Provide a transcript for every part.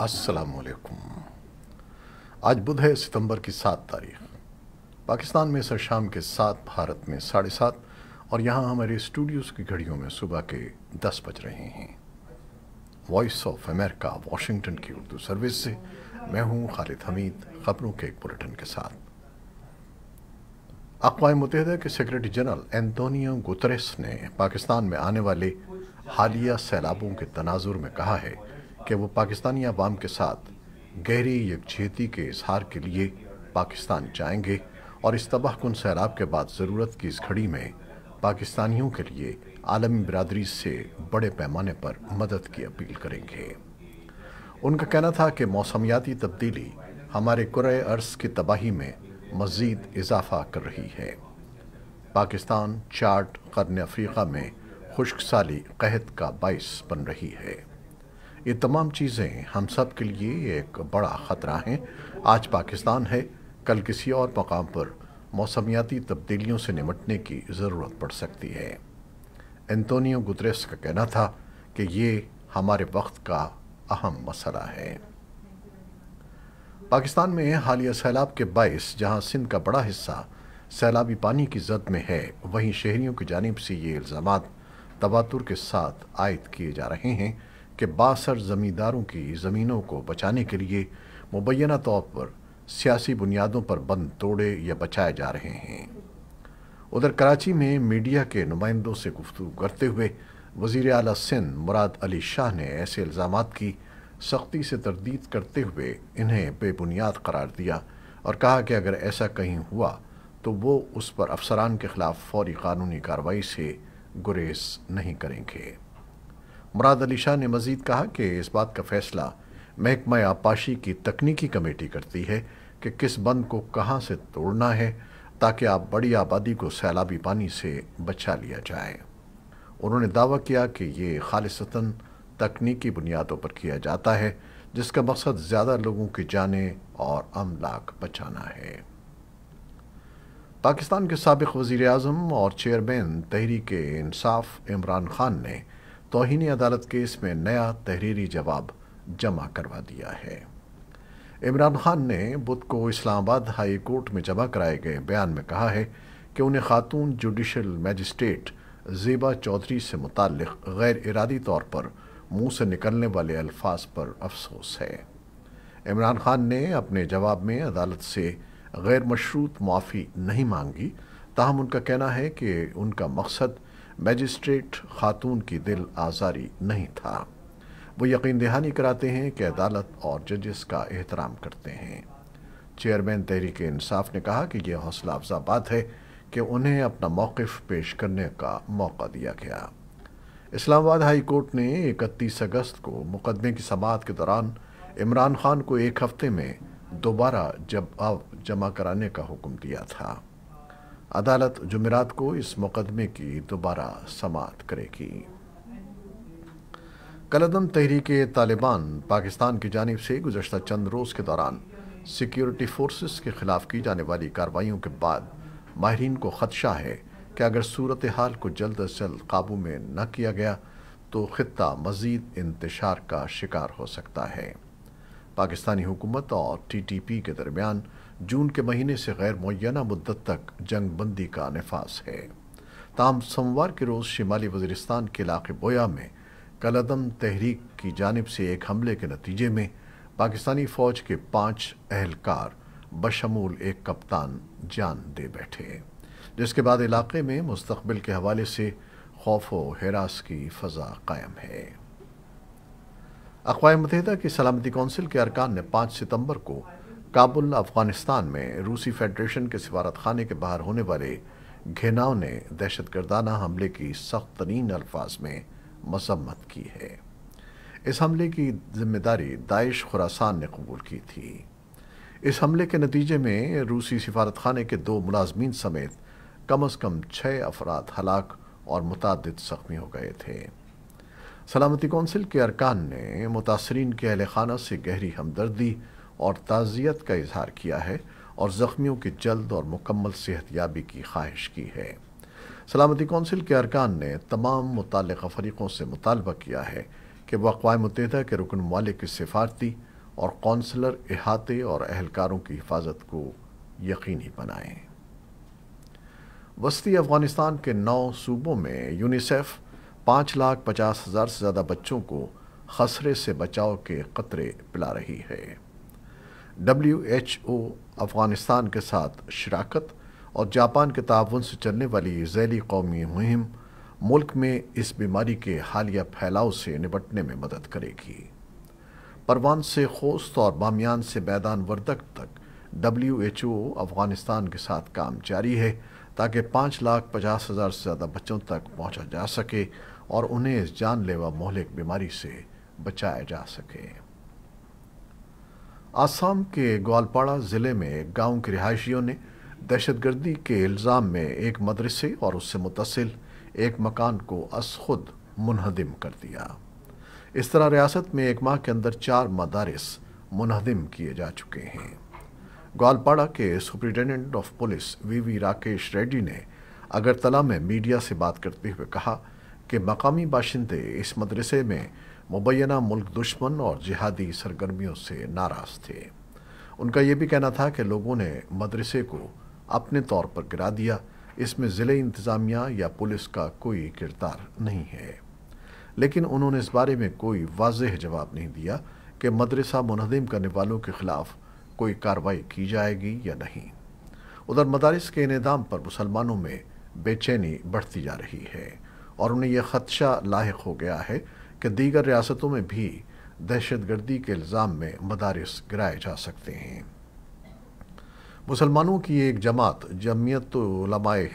असलकुम आज बुध है सितंबर की सात तारीख पाकिस्तान में सर शाम के सात भारत में साढ़े सात और यहाँ हमारे स्टूडियोज़ की घड़ियों में सुबह के दस बज रहे हैं वॉइस ऑफ अमेरिका वाशिंगटन की उर्दू सर्विस से मैं हूँ खालिद हमीद खबरों के एक बुलेटिन के साथ अकवा मुतहद के सेक्रेटरी जनरल एंतोनियो गुतरेस ने पाकिस्तान में आने वाले हालिया सैलाबों के तनाजुर में कहा है कि वो पाकिस्तानी अवाम के साथ गहरी यकजहती के इजहार के लिए पाकिस्तान जाएंगे और इस तबाह कन सैलाब के बाद ज़रूरत की इस घड़ी में पाकिस्तानियों के लिए आलमी बरदरी से बड़े पैमाने पर मदद की अपील करेंगे उनका कहना था कि मौसमियाती तब्दीली हमारे कुर अर्स की तबाही में मज़ीद इजाफा कर रही है पाकिस्तान चार्ट करन अफ्रीका में खुश्क साली कहत का बायस बन रही है ये तमाम चीज़ें हम सब के लिए एक बड़ा ख़तरा हैं आज पाकिस्तान है कल किसी और मकाम पर मौसमियाती तब्दीलियों से निमटने की ज़रूरत पड़ सकती है एंतोनियो गुतरेस का कहना था कि ये हमारे वक्त का अहम मसला है पाकिस्तान में हालिया सैलाब के बायस जहां सिंध का बड़ा हिस्सा सैलाबी पानी की जद में है वहीं शहरीों की जानब से ये इल्ज़ाम तबातुर के साथ आयद किए जा रहे हैं कि बासर ज़मींदारों की ज़मीनों को बचाने के लिए मुबैना तौर पर सियासी बुनियादों पर बंद तोड़े या बचाए जा रहे हैं उधर कराची में मीडिया के नुमाइंदों से गुफ्तु करते हुए वजीर अली सिंध मुराद अली शाह ने ऐसे इल्ज़ाम की सख्ती से तरदीद करते हुए इन्हें बेबुनियाद करार दिया और कहा कि अगर ऐसा कहीं हुआ तो वो उस पर अफसरान के खिलाफ फौरी कानूनी कार्रवाई से गुरेज नहीं करेंगे मुराद अली शाह ने मजीद कहा कि इस बात का फैसला महकमा आपाशी की तकनीकी कमेटी करती है कि किस बंद को कहाँ से तोड़ना है ताकि आप बड़ी आबादी को सैलाबी पानी से बचा लिया जाए उन्होंने दावा किया कि ये खालिसतन तकनीकी बुनियादों पर किया जाता है जिसका मकसद ज़्यादा लोगों की जाने और अमलाक बचाना है पाकिस्तान के सबक वजीर अजम और चेयरमैन तहरीक इंसाफ इमरान खान ने तोहनी अदालत केस में नया तहरीरी जवाब जमा करवा दिया है इमरान खान ने बुध को इस्लामाबाद हाई कोर्ट में जमा कराए गए बयान में कहा है कि उन्हें खातून जुडिशल मजिस्ट्रेट ज़ीबा चौधरी से मुतल गैर इरादी तौर पर मुंह से निकलने वाले अल्फाज पर अफसोस है इमरान खान ने अपने जवाब में अदालत से गैर मशरूत माफ़ी नहीं मांगी ताहम उनका कहना है कि उनका मकसद मजिस्ट्रेट खातून की दिल आज़ारी नहीं था वो यकीन दहानी कराते हैं कि अदालत और जजेस का एहतराम करते हैं चेयरमैन तहरीक इंसाफ ने कहा कि यह हौसला अफजा बात है कि उन्हें अपना मौकफ पेश करने का मौका दिया गया इस्लामाबाद हाई कोर्ट ने इकतीस अगस्त को मुकदमे की समात के दौरान इमरान खान को एक हफ्ते में दोबारा जब जमा कराने का हुक्म दिया था अदालत जुमेरात को इस मुकदमे की दोबारा समात करेगी कलदम तहरीक तालिबान पाकिस्तान की जानब से गुजशत चंद रोज़ के दौरान सिक्योरिटी फोर्सेस के ख़िलाफ़ की जाने वाली कार्रवाइयों के बाद माहरीन को ख़दशा है कि अगर सूरत हाल को जल्द अज जल्द काबू में न किया गया तो खत् मज़ीद इंतशार का शिकार हो सकता है पाकिस्तानी हुकूमत और टी टी पी के दरमियान जून के महीने से गैर मुना मुद्दत तक जंग बंदी का नफाज है ताम सोमवार के रोज़ शिमाली वजरिस्तान के इलाके बोया में कलदम तहरीक की जानब से एक हमले के नतीजे में पाकिस्तानी फ़ौज के पाँच अहलकार बशमूल एक कप्तान जान दे बैठे जिसके बाद इलाके में मुस्तबिल के हवाले से खौफ व हरास की फ़जा कायम है अकवा मतहदा की सलामती कौंसिल के अरकान ने पाँच सितम्बर को काबुल अफगानिस्तान में रूसी फेडरेशन के सिफारत खाने के बाहर होने वाले घेनाव ने दहशत गर्दाना हमले की सख्त तरीन अल्फाज में मजम्मत की है इस हमले की जिम्मेदारी दाइश खुरासान ने कबूल की थी इस हमले के नतीजे में रूसी सिफारत खाने के दो मुलाजमीन समेत कम अज़ कम छः अफराद हलाक और मुतद जख्मी हो गए थे सलामती कौंसिल के अरकान ने मुतासरीन के अहल खाना से गहरी हमदर्दी और ताज़ियत का इजहार किया है और ज़ख्मियों की जल्द और मुकम्मल सेहत याबी की ख्वाहिश की है सलामती कौंसिल के अरकान ने तमाम मुतल फ़रीक़ों से मुतालबा किया है कि वह अकवा मुतहदा के रुकन मालिक की सिफारती और कौंसलर अहाते और अहलकारों की हिफाजत को यकीनी बनाएं वस्ती अफ़गानिस्तान के नौ सूबों में यूनिसेफ पाँच लाख पचास हज़ार से ज़्यादा बच्चों को खसरे से बचाव के खतरे पिला रही है डब्ल्यू एच ओ अफगानिस्तान के साथ शराकत और जापान के ताउन से चलने वाली जैली कौमी मुहिम मुल्क में इस बीमारी के हालिया फैलाव से निपटने में मदद करेगी परवान से खोस्त और बामियान से मैदान वर्दक तक डब्ल्यू एच ओ अफगानिस्तान के साथ काम जारी है ताकि पाँच लाख पचास हज़ार से ज़्यादा बच्चों तक पहुँचा जा सके और उन्हें इस जानलेवा मोहलिक बीमारी से बचाया जा सके आसाम के ग्वालपाड़ा ज़िले में गांव के रिहायशियों ने दहशतगर्दी के इल्ज़ाम में एक मदरसे और उससे मुतसिल एक मकान को अस खुद मुनहदम कर दिया इस तरह रियासत में एक माह के अंदर चार मदारस मुनहदम किए जा चुके हैं ग्वालपाड़ा के superintendent of police V V Rakesh Reddy ने अगरतला में मीडिया से बात करते हुए कहा कि मकामी बाशिंदे इस मदरसे में मुबैना मुल्क दुश्मन और जिहादी सरगर्मियों से नाराज थे उनका यह भी कहना था कि लोगों ने मदरसे को अपने तौर पर गिरा दिया इसमें ज़िले इंतज़ामिया या पुलिस का कोई किरदार नहीं है लेकिन उन्होंने इस बारे में कोई वाज जवाब नहीं दिया कि मदरसा मुनहदम करने वालों के ख़िलाफ़ कोई कार्रवाई की जाएगी या नहीं उधर मदारस के इनदाम पर मुसलमानों में बेचैनी बढ़ती जा रही है और उन्हें यह खदशा लाक हो गया है कि दीगर रियासतों में भी दहशतगर्दी के इल्ज़ाम में मदारस गिराए जा सकते हैं मुसलमानों की एक जमात जमीयत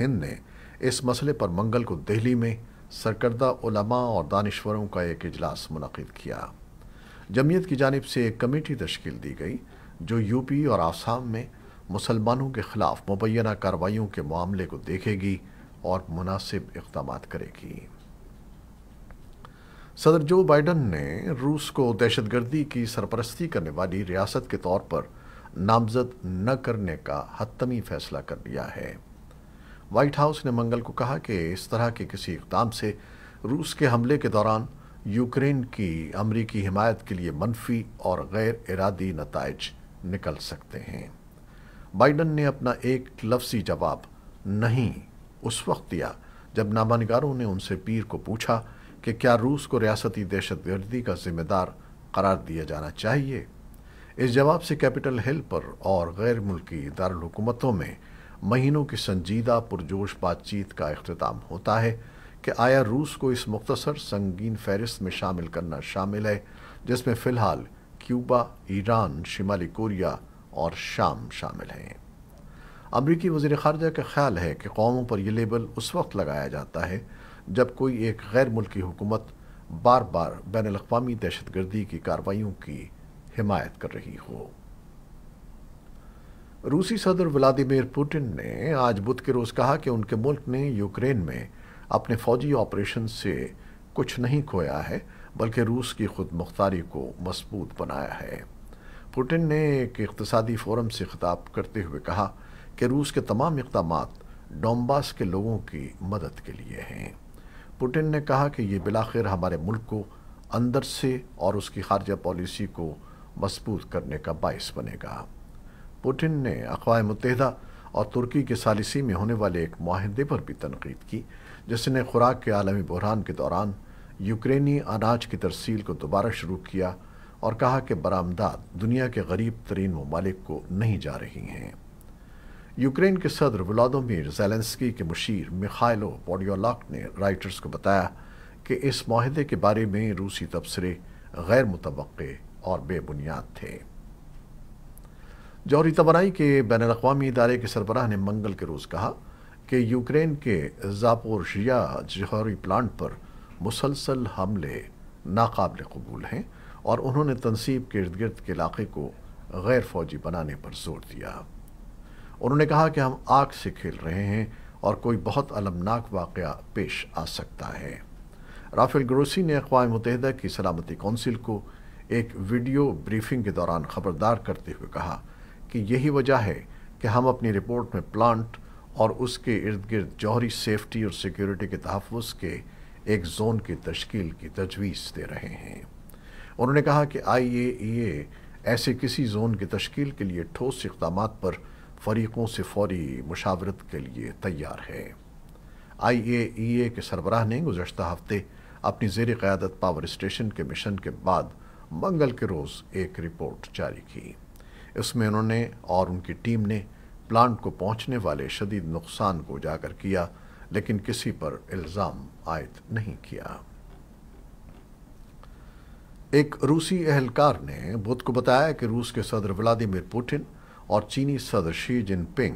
हिंद ने इस मसले पर मंगल को दिल्ली में सरकर्दा उलमा और दानश्वरों का एक इजलास मुनद किया जमीयत की जानब से एक कमेटी तश्ील दी गई जो यूपी और आसाम में मुसलमानों के ख़िलाफ़ मुबैना कार्रवाई के मामले को देखेगी और मुनासिब इकदाम करेगी सदर जो बाइडन ने रूस को दहशतगर्दी की सरपरस्ती करने वाली रियासत के तौर पर नामजद न करने का हतमी फैसला कर लिया है वाइट हाउस ने मंगल को कहा कि इस तरह के किसी इकदाम से रूस के हमले के दौरान यूक्रेन की अमरीकी हिमायत के लिए मनफी और गैर इरादी नतज निकल सकते हैं बाइडन ने अपना एक लफ्सी जवाब नहीं उस वक्त दिया जब नामानगारों ने उनसे पीर को पूछा कि क्या रूस को रियासती दहशतगर्दी का जिम्मेदार करार दिया जाना चाहिए इस जवाब से कैपिटल हिल पर और गैर मुल्की दारकूमतों में महीनों की संजीदा पुरजोश बातचीत का अख्ताम होता है कि आया रूस को इस मुख्तसर संगीन फहरिस्त में शामिल करना शामिल है जिसमें फ़िलहाल क्यूबा ईरान शिमाली कोरिया और शाम शामिल हैं अमरीकी वजी खारजा का ख्याल है कि कौमों पर यह लेबल उस वक्त लगाया जाता है जब कोई एक गैर मुल्की हुकूमत बार बार बैन अवी दहशत गर्दी की कार्रवाइयों की हिमायत कर रही हो रूसी सदर व्लादिमिर पुटिन ने आज बुध के रोज़ कहा कि उनके मुल्क ने यूक्रेन में अपने फौजी ऑपरेशन से कुछ नहीं खोया है बल्कि रूस की खुद मुख्तारी को मजबूत बनाया है पुटिन ने एक इकतसादी फोरम से खिताब करते हुए कहा कि रूस के तमाम इकदाम डोम्बास के लोगों की मदद के लिए हैं पुटिन ने कहा कि ये बिलाखिर हमारे मुल्क को अंदर से और उसकी खारजा पॉलिसी को मजबूत करने का बायस बनेगा पुटिन ने अकवा मुतहदा और तुर्की के सालिसी में होने वाले एक माहदे पर भी तनकीद की जिसने खुराक के आलमी बहरान के दौरान यूक्रेनी अनाज की तरसील को दोबारा शुरू किया और कहा कि बरामदा दुनिया के गरीब तरीन ममालिक को नहीं जा रही हैं यूक्रेन के सदर व्लादिमीर जेलेंस्की के मुशीर मिखाइलो पोडियोलाक ने राइटर्स को बताया कि इस माहदे के बारे में रूसी तबसरे गैर मुतव और बेबुनियाद थे जौहरी तोानाई के बैन अवी इदारे के सरबराह ने मंगल के रोज़ कहा कि यूक्रेन के जापोरशिया जौहरी प्लांट पर मुसलसल हमले नाकबिल कबूल हैं और उन्होंने तनसीब के इर्द गिर्द के इलाके को गैर फौजी बनाने पर जोर दिया उन्होंने कहा कि हम आग से खेल रहे हैं और कोई बहुत अलमनाक वाक़ पेश आ सकता है राफेल ग्रोसी ने अकवा मुतहदा की सलामती कौंसिल को एक वीडियो ब्रीफिंग के दौरान ख़बरदार करते हुए कहा कि यही वजह है कि हम अपनी रिपोर्ट में प्लांट और उसके इर्द गिर्द जौहरी सेफ्टी और सिक्योरिटी के तहफ़ के एक जोन की तश्कील की तजवीज़ दे रहे हैं उन्होंने कहा कि आई ए ऐसे किसी जोन की तश्कील के लिए ठोस इकदाम पर फरीकों से फौरी मुशावरत के लिए तैयार है आई ए ई ए के सरबराह ने गुजशत हफ्ते अपनी जेर क़्यादत पावर स्टेशन के मिशन के बाद मंगल के रोज़ एक रिपोर्ट जारी की इसमें उन्होंने और उनकी टीम ने प्लांट को पहुंचने वाले शदीद नुकसान को उजागर किया लेकिन किसी पर इल्ज़ाम आयद नहीं किया एक रूसी एहलकार ने बुध को बताया कि रूस के सदर व्लादिमिर पुटिन और चीनी सदर शी जिनपिंग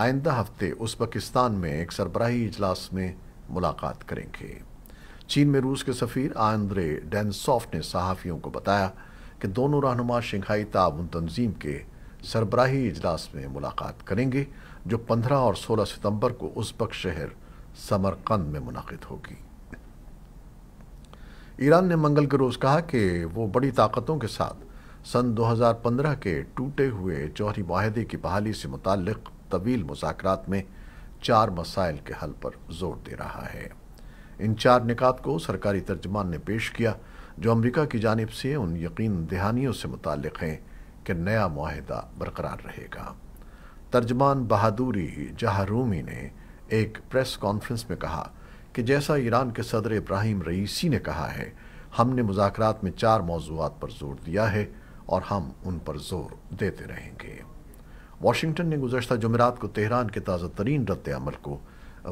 आइंदा हफ्ते उजबकिस्तान में एक सरबराही इजलास में मुलाकात करेंगे चीन में रूस के सफ़ीर आंद्रे डेनसॉफ ने सहाफ़ियों को बताया कि दोनों रहनुमा शंघाई ताउन तंजीम के सरबराही इजलास में मुलाकात करेंगे जो पंद्रह और सोलह सितम्बर को उजबक शहर समरकंद में मुनद होगी ईरान ने मंगल के रोज़ कहा कि वो बड़ी ताकतों के साथ सन 2015 के टूटे हुए जौहरी माहदे की बहाली से मुतक तवील मुजात में चार मसाइल के हल पर जोर दे रहा है इन चार निकात को सरकारी तर्जमान ने पेश किया जो अमरीका की जानब से उन यकीन दहानियों से मुतक हैं कि नया माहदा बरकरार रहेगा तर्जमान बहादुरी जहारूमी ने एक प्रेस कॉन्फ्रेंस में कहा कि जैसा ईरान के सदर इब्राहिम रईसी ने कहा है हमने मुजात में चार मौजूद पर जोर दिया है और हम उन पर जोर देते रहेंगे वाशिंगटन ने गुजशत जमेरात को तेहरान के ताज़ा तरीन रद्द अमल को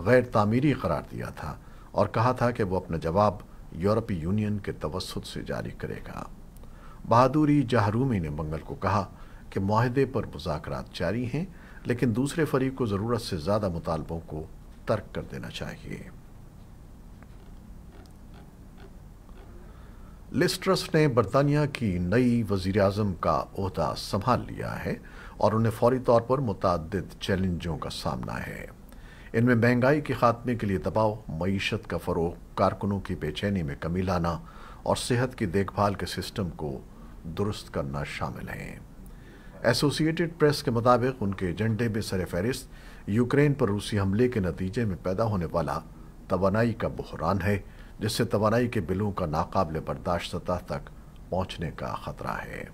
गैर तामीरी करार दिया था और कहा था कि वह अपना जवाब यूरोपीय यूनियन के तवसत से जारी करेगा बहादुरी जहरूमी ने मंगल को कहा कि माहदे पर मुजाकर जारी हैं लेकिन दूसरे फरीक को ज़रूरत से ज़्यादा मुतालबों को तर्क कर देना चाहिए लिस्ट्रस ने बरतानिया की नई वजीर अजम का अहदा संभाल लिया है और उन्हें फौरी तौर पर मुतद चैलेंजों का सामना है इनमें महंगाई के खात्मे के लिए दबाव मीशत का फ़रोग कारकुनों की बेचैनी में कमी लाना और सेहत की देखभाल के सिस्टम को दुरुस्त करना शामिल हैं एसोसिएटेड प्रेस के मुताबिक उनके एजेंडे में सर फहरिस्त यूक्रेन पर रूसी हमले के नतीजे में पैदा होने वाला तोानाई का बहरान है जिससे तोानाई के बिलों का नाकाबले बर्दाश्त सतह तक पहुंचने का ख़तरा है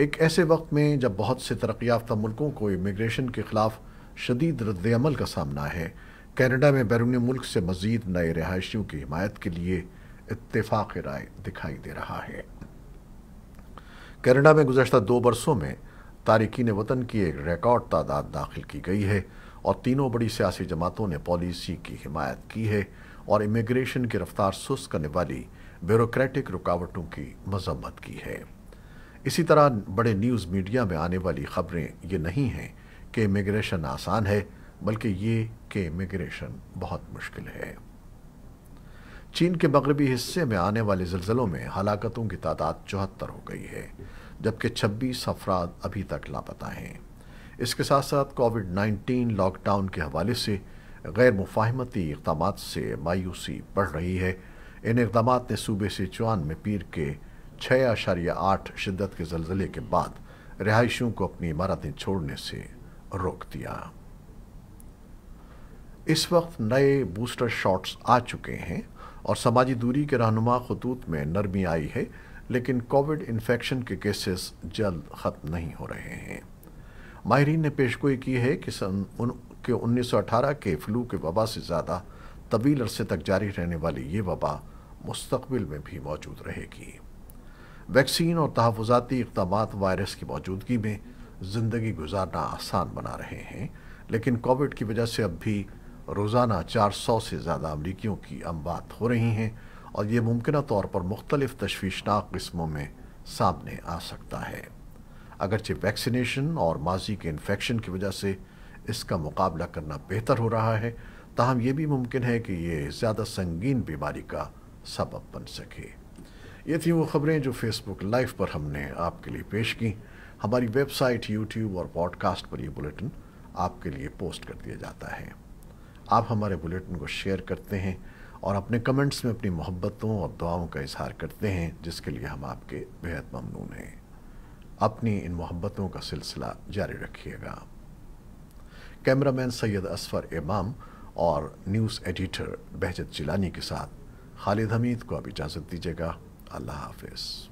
एक ऐसे वक्त में जब बहुत से तरक्की याफ्ता मुल्कों को इमिग्रेशन के ख़िलाफ़ शदीद रद्दमल का सामना है कैनेडा में बैरून मुल्क से मज़ीद नए रिहायशियों की हिमायत के लिए इतफ़ाक़ राय दिखाई दे रहा है कैनेडा में गुजशत दो बरसों में तारकिन वतन की एक रिकॉर्ड तादाद दाखिल की गई है और तीनों बड़ी सियासी जमातों ने पॉलिसी की हिमायत की है और इमिग्रेशन की रफ्तार सुस्त करने वाली ब्यूरोक्रेटिक रुकावटों की मजम्मत की है इसी तरह बड़े न्यूज़ मीडिया में आने वाली खबरें ये नहीं हैं कि इमिग्रेशन आसान है बल्कि ये कि इमिग्रेशन बहुत मुश्किल है चीन के मगरबी हिस्से में आने वाले जलजलों में हलाकतों की तादाद चौहत्तर हो गई है जबकि छब्बीस अफराद अभी तक लापता हैं इसके साथ साथ कोविड 19 लॉकडाउन के हवाले से गैर मुफाहमती इकदाम से मायूसी बढ़ रही है इन इकदाम ने सूबे से सिचुआन में पीर के छः आशारिया आठ शिदत के जलजिले के बाद रिहायशियों को अपनी इमारतें छोड़ने से रोक दिया इस वक्त नए बूस्टर शॉट्स आ चुके हैं और समाजी दूरी के रहनुमा खतूत में नरमी आई है लेकिन कोविड इन्फेक्शन के केसेस जल्द ख़त्म नहीं हो रहे हैं माहरीन ने पेशगोई की है कि सन उन के 1918 के फ्लू के वबा से ज़्यादा तवील अरसे तक जारी रहने वाली ये वबा मुस्तबिल में भी मौजूद रहेगी वैक्सीन और तहफाती इकदाम वायरस की मौजूदगी में ज़िंदगी गुजारना आसान बना रहे हैं लेकिन कोविड की वजह से अब भी रोज़ाना 400 से ज़्यादा अमरीकियों की अमवात हो रही हैं और ये मुमकिन तौर पर मुख्तलिफ तशवीशनाक में सामने आ सकता है अगरचे वैक्सीनेशन और माजी के इन्फेक्शन की वजह से इसका मुकाबला करना बेहतर हो रहा है ताहम यह भी मुमकिन है कि ये ज़्यादा संगीन बीमारी का सबब बन सके ये थी वो खबरें जो फेसबुक लाइव पर हमने आपके लिए पेश की हमारी वेबसाइट यूट्यूब और पॉडकास्ट पर ये बुलेटिन आपके लिए पोस्ट कर दिया जाता है आप हमारे बुलेटिन को शेयर करते हैं और अपने कमेंट्स में अपनी मोहब्बतों और दुआओं का इजहार करते हैं जिसके लिए हम आपके बेहद ममनून हैं अपनी इन मोहब्बतों का सिलसिला जारी रखिएगा कैमरामैन सैयद असफर इमाम और न्यूज़ एडिटर बहजत जिलानी के साथ खालिद हमीद को अब इजाज़त दीजिएगा अल्लाह हाफिज़